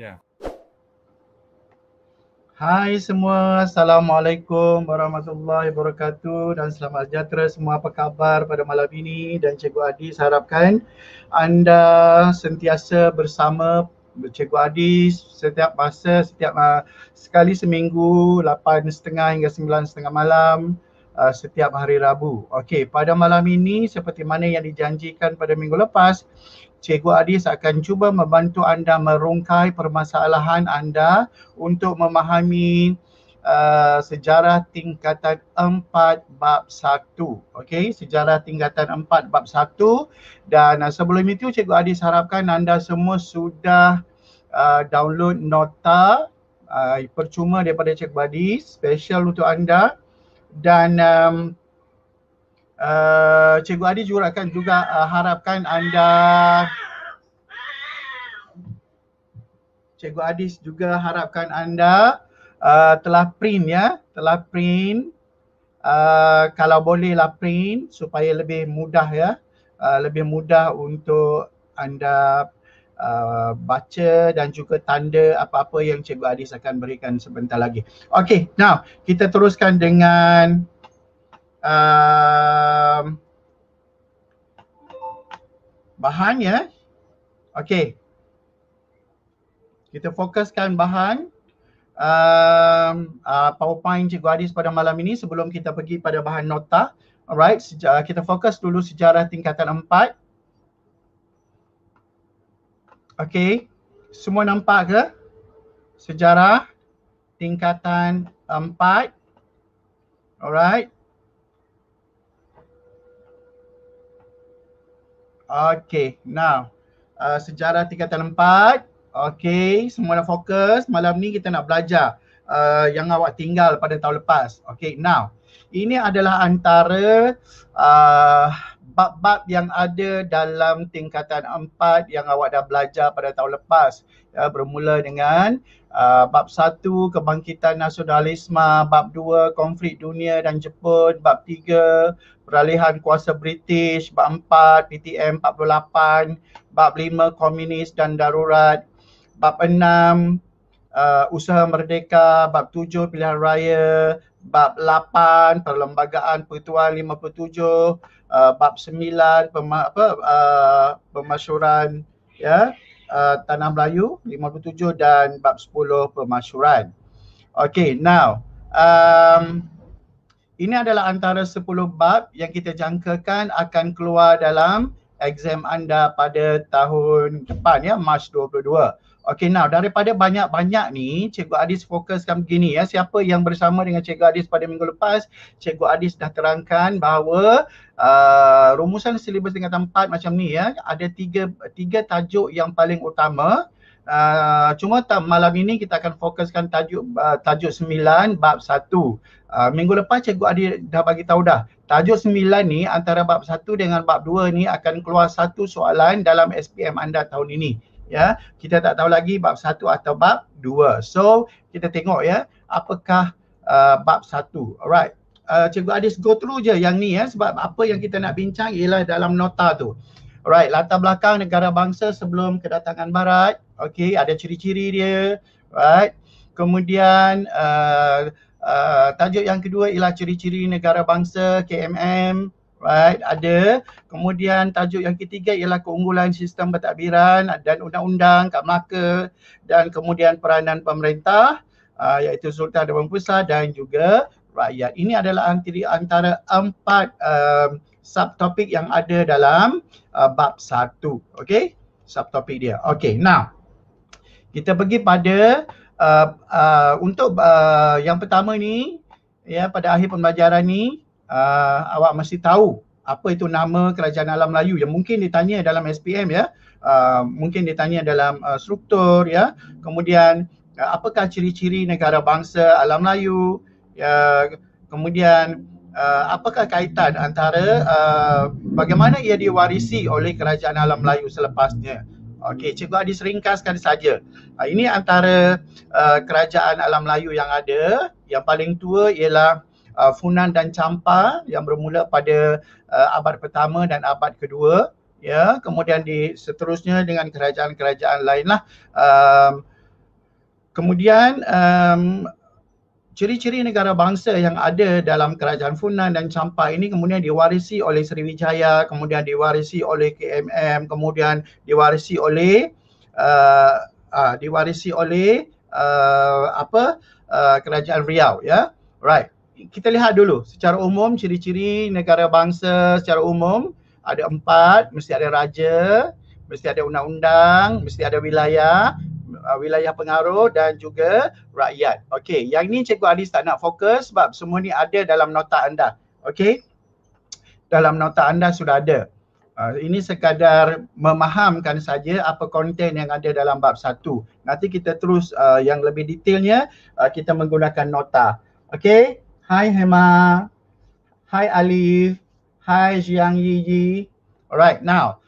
Yeah. Hai semua, Assalamualaikum Warahmatullahi Wabarakatuh dan selamat sejahtera semua apa khabar pada malam ini dan Cikgu Adi saya harapkan anda sentiasa bersama Cikgu Adi setiap masa, setiap uh, sekali seminggu lapan setengah hingga sembilan setengah malam uh, setiap hari Rabu. Okey, pada malam ini seperti mana yang dijanjikan pada minggu lepas, Cikgu Adis akan cuba membantu anda merungkai permasalahan anda untuk memahami uh, sejarah tingkatan empat bab satu, Okey, sejarah tingkatan empat bab satu dan uh, sebelum itu Cikgu Adis harapkan anda semua sudah uh, download nota uh, percuma daripada Cikgu Adis, special untuk anda dan um, uh, Cikgu Adi juga akan juga uh, eh, harapkan anda Cikgu Adi juga harapkan anda uh, telah print ya, telah print uh, kalau bolehlah print supaya lebih mudah ya, uh, lebih mudah untuk anda Uh, baca dan juga tanda apa-apa yang Cikgu Adis akan berikan sebentar lagi. Okay, now kita teruskan dengan Um, bahan ya, okey kita fokuskan bahan um, uh, PowerPoint Cikgu Adis pada malam ini sebelum kita pergi pada bahan nota. Alright, Seja- uh, kita fokus dulu sejarah tingkatan empat, Okay, semua nampak ke? Sejarah tingkatan empat, Alright, Okay, now. Uh, sejarah tingkatan empat. Okay, semua dah fokus. Malam ni kita nak belajar uh, yang awak tinggal pada tahun lepas. Okay, now. Ini adalah antara uh, bab-bab yang ada dalam tingkatan empat yang awak dah belajar pada tahun lepas. Ya, bermula dengan uh, bab satu kebangkitan nasionalisme, bab dua konflik dunia dan Jepun, bab tiga peralihan kuasa British, bab empat PTM 48, bab lima komunis dan darurat, bab enam uh, usaha merdeka, bab tujuh pilihan raya, bab 8 perlembagaan pertuan 57 uh, bab 9 pema, apa uh, pemasyuran ya yeah, uh, tanah Melayu 57 dan bab 10 pemasyuran. Okay, now um, ini adalah antara 10 bab yang kita jangkakan akan keluar dalam exam anda pada tahun depan ya Mac Okay now daripada banyak-banyak ni Cikgu Adis fokuskan begini ya Siapa yang bersama dengan Cikgu Adis pada minggu lepas Cikgu Adis dah terangkan bahawa uh, Rumusan silibus tingkat tempat macam ni ya Ada tiga, tiga tajuk yang paling utama Uh, cuma t- malam ini kita akan fokuskan tajuk uh, tajuk 9 bab 1. Uh, minggu lepas cikgu Adi dah bagi tahu dah. Tajuk 9 ni antara bab 1 dengan bab 2 ni akan keluar satu soalan dalam SPM anda tahun ini ya kita tak tahu lagi bab satu atau bab dua so kita tengok ya apakah uh, bab satu alright uh, cikgu Adis go through je yang ni ya sebab apa yang kita nak bincang ialah dalam nota tu alright latar belakang negara bangsa sebelum kedatangan barat Okay, ada ciri-ciri dia Alright, kemudian uh, uh, tajuk yang kedua ialah ciri-ciri negara bangsa KMM Right, ada. Kemudian tajuk yang ketiga ialah keunggulan sistem pentadbiran dan undang-undang kat Melaka dan kemudian peranan pemerintah uh, iaitu Sultan Dewan Pusat dan juga rakyat. Ini adalah antara, antara empat um, subtopik yang ada dalam uh, bab satu. Okay, subtopik dia. Okay, now kita pergi pada uh, uh, untuk uh, yang pertama ni ya pada akhir pembelajaran ni uh, awak mesti tahu apa itu nama kerajaan alam Melayu yang mungkin ditanya dalam SPM ya uh, mungkin ditanya dalam uh, struktur ya kemudian uh, apakah ciri-ciri negara bangsa alam Melayu uh, kemudian uh, apakah kaitan antara uh, bagaimana ia diwarisi oleh kerajaan alam Melayu selepasnya okey cikgu Adi seringkaskan saja uh, ini antara uh, kerajaan alam Melayu yang ada yang paling tua ialah uh, Funan dan Champa yang bermula pada uh, abad pertama dan abad kedua ya kemudian di seterusnya dengan kerajaan-kerajaan lainlah um, kemudian um, ciri-ciri negara bangsa yang ada dalam kerajaan Funan dan Champa ini kemudian diwarisi oleh Sriwijaya kemudian diwarisi oleh KMM kemudian diwarisi oleh uh, uh, diwarisi oleh uh, apa uh, kerajaan Riau ya yeah? right kita lihat dulu secara umum ciri-ciri negara bangsa secara umum ada empat, mesti ada raja, mesti ada undang-undang, mesti ada wilayah, uh, wilayah pengaruh dan juga rakyat. Okey, yang ni Cikgu Alis tak nak fokus sebab semua ni ada dalam nota anda. Okey, dalam nota anda sudah ada. Uh, ini sekadar memahamkan saja apa konten yang ada dalam bab satu. Nanti kita terus uh, yang lebih detailnya uh, kita menggunakan nota. Okey. Hi, Hema. Hi, Alif. Hi, Jiang Yi. Alright, now.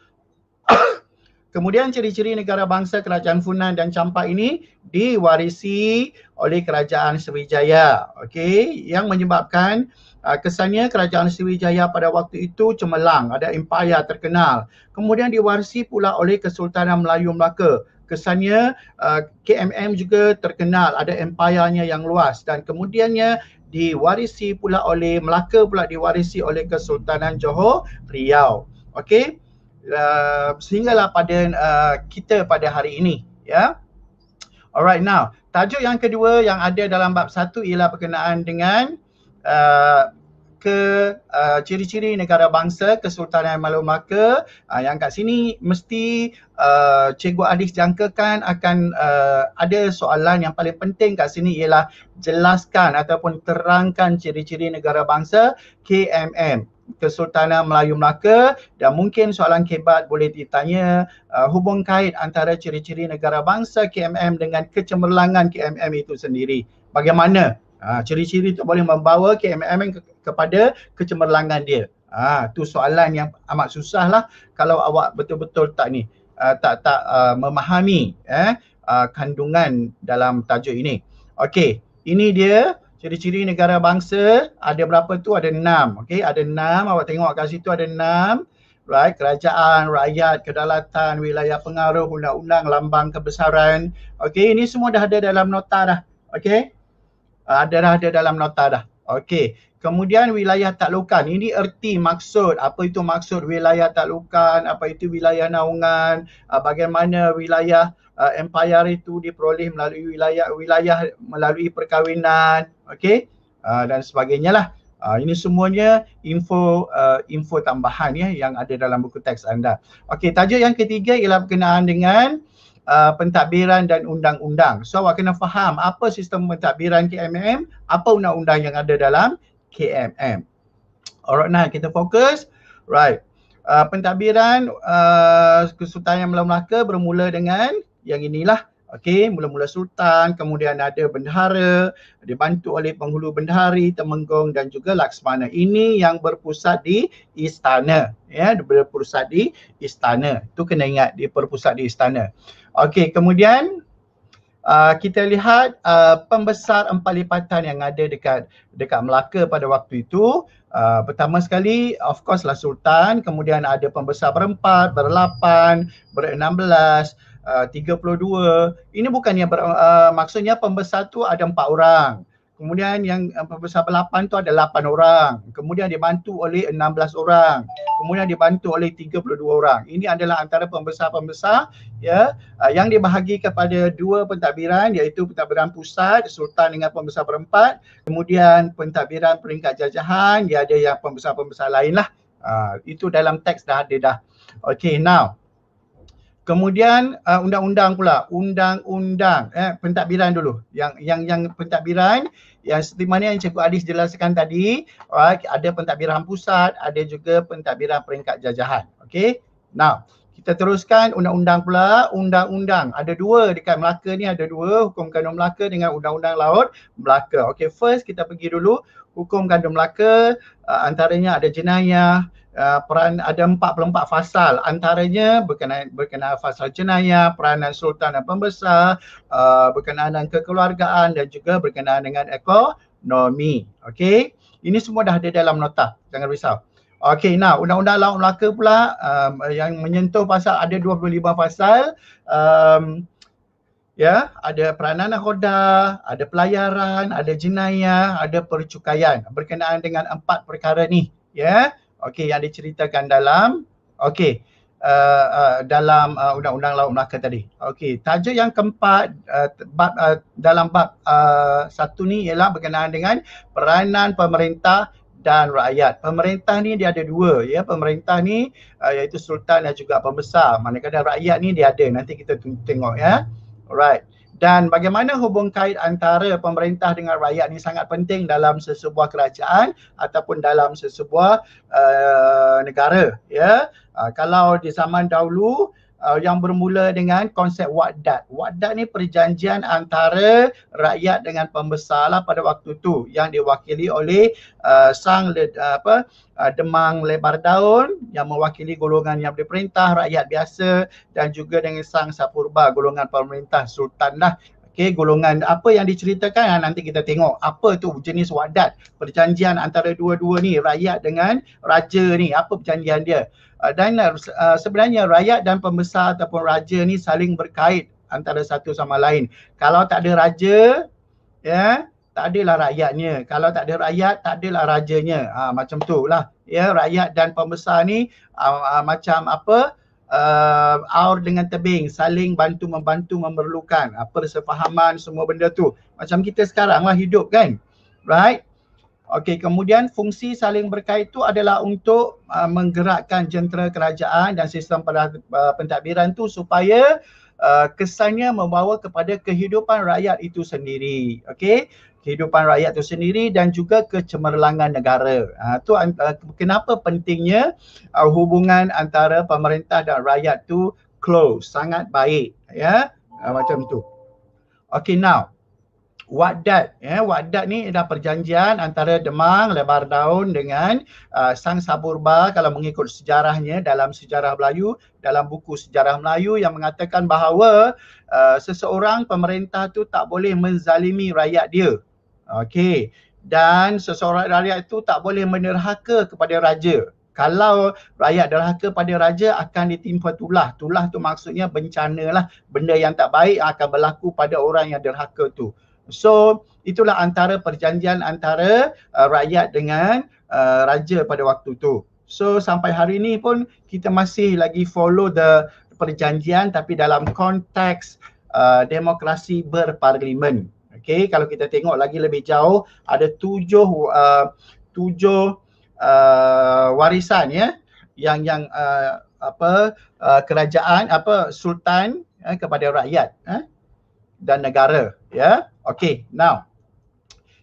Kemudian ciri-ciri negara bangsa kerajaan Funan dan Champa ini diwarisi oleh kerajaan Sriwijaya. Okey, yang menyebabkan uh, kesannya kerajaan Sriwijaya pada waktu itu cemerlang, ada empayar terkenal. Kemudian diwarisi pula oleh Kesultanan Melayu Melaka kesannya uh, KMM juga terkenal ada empayarnya yang luas dan kemudiannya diwarisi pula oleh Melaka pula diwarisi oleh Kesultanan Johor Riau. Okey. Uh, sehinggalah pada uh, kita pada hari ini ya. Yeah? Alright now, tajuk yang kedua yang ada dalam bab satu ialah berkenaan dengan uh, ke uh, ciri-ciri negara bangsa Kesultanan Malu Melaka uh, yang kat sini mesti uh, Cikgu Adis jangkakan akan uh, ada soalan yang paling penting kat sini ialah jelaskan ataupun terangkan ciri-ciri negara bangsa KMM Kesultanan Melayu Melaka dan mungkin soalan kebat boleh ditanya uh, hubung kait antara ciri-ciri negara bangsa KMM dengan kecemerlangan KMM itu sendiri. Bagaimana Ha, ciri-ciri tu boleh membawa KMM kepada kecemerlangan dia. Ah ha, tu soalan yang amat susah lah kalau awak betul-betul tak ni uh, tak tak uh, memahami eh uh, kandungan dalam tajuk ini. Okey, ini dia ciri-ciri negara bangsa ada berapa tu ada enam. Okey, ada enam awak tengok kat situ ada enam. Right, kerajaan, rakyat, kedaulatan, wilayah pengaruh, undang-undang, lambang kebesaran. Okey, ini semua dah ada dalam nota dah. Okey, Eh, ada dah ada dalam nota dah. Okey. Kemudian wilayah taklukan. Ini erti maksud. Apa itu maksud wilayah taklukan? Apa itu wilayah naungan? Eh, bagaimana wilayah uh, empire itu diperoleh melalui wilayah wilayah melalui perkahwinan? Okey. Uh, dan sebagainya lah. Uh, ini semuanya info uh, info tambahan ya yang ada dalam buku teks anda. Okey, tajuk yang ketiga ialah berkenaan dengan uh, uh, pentadbiran dan undang-undang. So awak kena faham apa sistem pentadbiran KMM, apa undang-undang yang ada dalam KMM. Alright, nah kita fokus. Right. Uh, pentadbiran uh, Kesultanan Melaka bermula dengan yang inilah Okey, mula-mula sultan, kemudian ada bendahara, dibantu oleh penghulu bendahari, temenggong dan juga laksmana. Ini yang berpusat di istana, ya, berpusat di istana. Tu kena ingat di berpusat di istana. Okey, kemudian uh, kita lihat uh, pembesar empat lipatan yang ada dekat dekat Melaka pada waktu itu. Uh, pertama sekali, of course lah Sultan. Kemudian ada pembesar berempat, berlapan, berenam belas, uh, tiga puluh dua. Ini bukannya ber, uh, maksudnya pembesar tu ada empat orang. Kemudian yang eh, pembesar lapan tu ada lapan orang. Kemudian dibantu oleh enam belas orang. Kemudian dibantu oleh tiga puluh dua orang. Ini adalah antara pembesar-pembesar ya eh, yang dibahagi kepada dua pentadbiran iaitu pentadbiran pusat, sultan dengan pembesar berempat. Kemudian pentadbiran peringkat jajahan, dia ada yang pembesar-pembesar lain lah. Uh, itu dalam teks dah ada dah. Okay, now. Kemudian uh, undang-undang pula, undang-undang eh pentadbiran dulu. Yang yang yang pentadbiran yang seperti mana yang Cikgu Adis jelaskan tadi, right, ada pentadbiran pusat, ada juga pentadbiran peringkat jajahan. Okey. Now, kita teruskan undang-undang pula, undang-undang. Ada dua dekat Melaka ni ada dua, hukum kanun Melaka dengan undang-undang laut Melaka. Okey, first kita pergi dulu hukum kanun Melaka uh, antaranya ada jenayah, Ah, peran ada 44 fasal antaranya berkenaan berkenaan fasal jenayah, peranan sultan dan pembesar, uh, berkenaan dengan kekeluargaan dan juga berkenaan dengan ekonomi. Okey. Ini semua dah ada dalam nota. Jangan risau. Okey, nah undang-undang Laut Melaka pula um, yang menyentuh pasal ada 25 pasal um, ya, yeah, ada peranan nahkoda, ada pelayaran, ada jenayah, ada percukaian berkenaan dengan empat perkara ni, ya. Yeah okey yang diceritakan dalam okey uh, uh, dalam uh, undang-undang laut Melaka tadi okey tajuk yang keempat uh, bab, uh, dalam bab uh, satu ni ialah berkenaan dengan peranan pemerintah dan rakyat. Pemerintah ni dia ada dua ya. Pemerintah ni uh, iaitu sultan dan juga pembesar. Manakala rakyat ni dia ada. Nanti kita tengok ya. Alright. Uh, dan bagaimana hubung kait antara pemerintah dengan rakyat ini sangat penting dalam sesebuah kerajaan ataupun dalam sesebuah uh, negara ya uh, kalau di zaman dahulu uh, yang bermula dengan konsep wadat. Wadat ni perjanjian antara rakyat dengan pembesar lah pada waktu tu yang diwakili oleh uh, sang uh, apa uh, demang lebar daun yang mewakili golongan yang diperintah rakyat biasa dan juga dengan sang sapurba golongan pemerintah sultan lah Okay, golongan apa yang diceritakan ha, nanti kita tengok apa tu jenis wadat perjanjian antara dua-dua ni rakyat dengan raja ni apa perjanjian dia. Ha, dan ha, sebenarnya rakyat dan pembesar ataupun raja ni saling berkait antara satu sama lain. Kalau tak ada raja, ya, yeah, tak adalah rakyatnya. Kalau tak ada rakyat, tak adalah rajanya. Ha, macam tu lah. Ya, yeah, rakyat dan pembesar ni uh, uh, macam apa? uh, aur dengan tebing saling bantu membantu memerlukan uh, persefahaman semua benda tu macam kita sekarang lah hidup kan right Okey, kemudian fungsi saling berkait itu adalah untuk uh, menggerakkan jentera kerajaan dan sistem pada, uh, pentadbiran tu supaya uh, kesannya membawa kepada kehidupan rakyat itu sendiri. Okey, kehidupan rakyat itu sendiri dan juga kecemerlangan negara. Itu ha, uh, kenapa pentingnya uh, hubungan antara pemerintah dan rakyat tu close, sangat baik. Ya, yeah? Ha, uh, macam tu. Okay, now. Wadat. Ya, wadat ni adalah perjanjian antara Demang, Lebar Daun dengan uh, Sang Saburba kalau mengikut sejarahnya dalam sejarah Melayu, dalam buku sejarah Melayu yang mengatakan bahawa uh, seseorang pemerintah tu tak boleh menzalimi rakyat dia. Okey. Dan seseorang rakyat itu tak boleh menerhaka kepada raja. Kalau rakyat derhaka pada raja akan ditimpa tulah. Tulah tu maksudnya bencana lah. Benda yang tak baik akan berlaku pada orang yang derhaka tu. So itulah antara perjanjian antara uh, rakyat dengan uh, raja pada waktu tu. So sampai hari ini pun kita masih lagi follow the perjanjian tapi dalam konteks uh, demokrasi berparlimen. Okey, kalau kita tengok lagi lebih jauh ada tujuh uh, tujuh uh, warisan ya yang yang uh, apa uh, kerajaan apa sultan eh, kepada rakyat eh, dan negara ya. Okey, now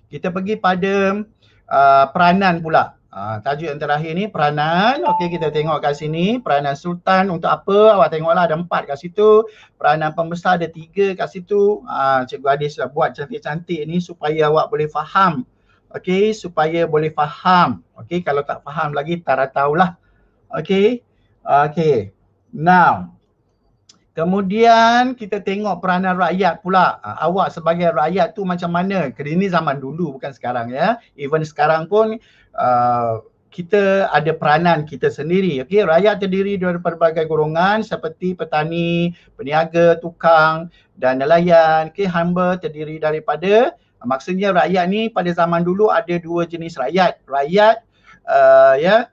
kita pergi pada uh, peranan pula. Ah, tajuk yang terakhir ni peranan. Okey kita tengok kat sini peranan sultan untuk apa? Awak tengoklah ada empat kat situ. Peranan pembesar ada tiga kat situ. Ah cikgu Adis dah buat cantik-cantik ni supaya awak boleh faham. Okey supaya boleh faham. Okey kalau tak faham lagi tak tahulah. Okey. Okey. Now Kemudian kita tengok peranan rakyat pula. Ha, awak sebagai rakyat tu macam mana? Kerana ini zaman dulu bukan sekarang ya. Even sekarang pun uh, kita ada peranan kita sendiri. Okey, rakyat terdiri dari pelbagai golongan seperti petani, peniaga, tukang dan nelayan. Okey, hamba terdiri daripada maksudnya rakyat ni pada zaman dulu ada dua jenis rakyat. Rakyat uh, ya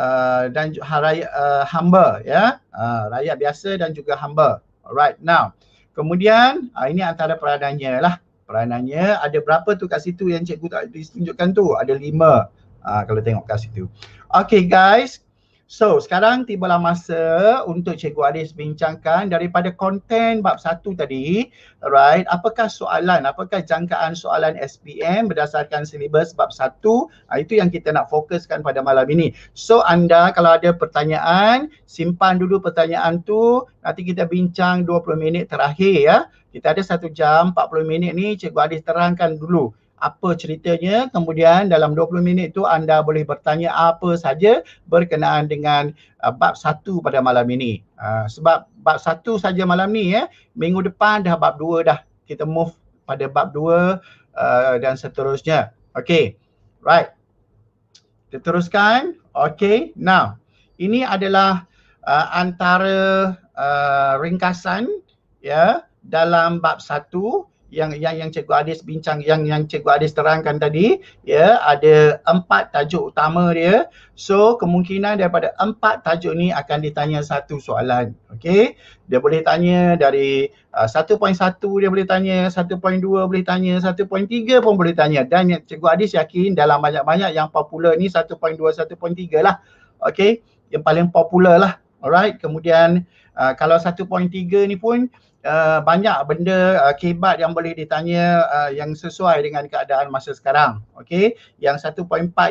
Uh, dan uh, raya, uh, hamba ya yeah? uh, rakyat biasa dan juga hamba Alright, now kemudian uh, ini antara peranannya lah peranannya ada berapa tu kat situ yang cikgu tak tunjukkan tu ada lima uh, kalau tengok kat situ okay guys So sekarang tibalah masa untuk Cikgu Aris bincangkan daripada konten bab satu tadi. Alright, apakah soalan, apakah jangkaan soalan SPM berdasarkan silibus bab satu? Ha, itu yang kita nak fokuskan pada malam ini. So anda kalau ada pertanyaan, simpan dulu pertanyaan tu. Nanti kita bincang 20 minit terakhir ya. Kita ada satu jam 40 minit ni Cikgu Aris terangkan dulu apa ceritanya kemudian dalam 20 minit itu anda boleh bertanya apa saja berkenaan dengan uh, bab satu pada malam ini uh, sebab bab satu saja malam ni ya eh, minggu depan dah bab dua dah kita move pada bab dua uh, dan seterusnya okey right kita teruskan okey now ini adalah uh, antara uh, ringkasan ya yeah, dalam bab satu yang yang yang cikgu Adis bincang yang yang cikgu Adis terangkan tadi ya ada empat tajuk utama dia so kemungkinan daripada empat tajuk ni akan ditanya satu soalan okey dia boleh tanya dari uh, 1.1 dia boleh tanya 1.2 boleh tanya 1.3 pun boleh tanya dan yang cikgu Adis yakin dalam banyak-banyak yang popular ni 1.2 1.3 lah okey yang paling popular lah alright kemudian uh, kalau 1.3 ni pun uh, banyak benda uh, eh, kebat yang boleh ditanya uh, yang sesuai dengan keadaan masa sekarang. Okey, yang 1.4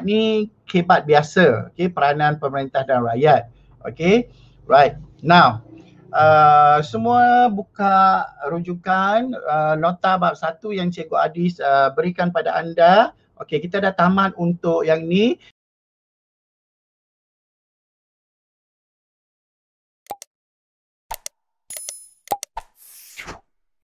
ni kebat biasa, okey, peranan pemerintah dan rakyat. Okey. Right. Now, uh, semua buka rujukan uh, nota bab satu yang Cikgu Adis uh, berikan pada anda. Okey, kita dah tamat untuk yang ni.